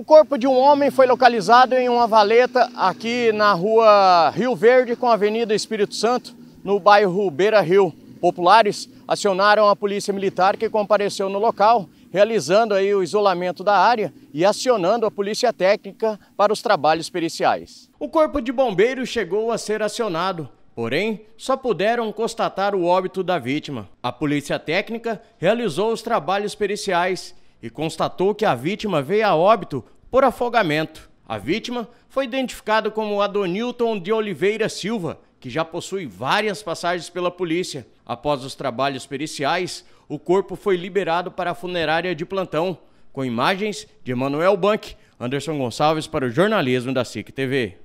O corpo de um homem foi localizado em uma valeta aqui na rua Rio Verde com a Avenida Espírito Santo, no bairro Beira Rio. Populares acionaram a polícia militar que compareceu no local, realizando aí o isolamento da área e acionando a polícia técnica para os trabalhos periciais. O corpo de bombeiros chegou a ser acionado, porém só puderam constatar o óbito da vítima. A polícia técnica realizou os trabalhos periciais e constatou que a vítima veio a óbito por afogamento. A vítima foi identificada como Adonilton de Oliveira Silva, que já possui várias passagens pela polícia. Após os trabalhos periciais, o corpo foi liberado para a funerária de plantão, com imagens de Emanuel Bank, Anderson Gonçalves para o jornalismo da SIC TV.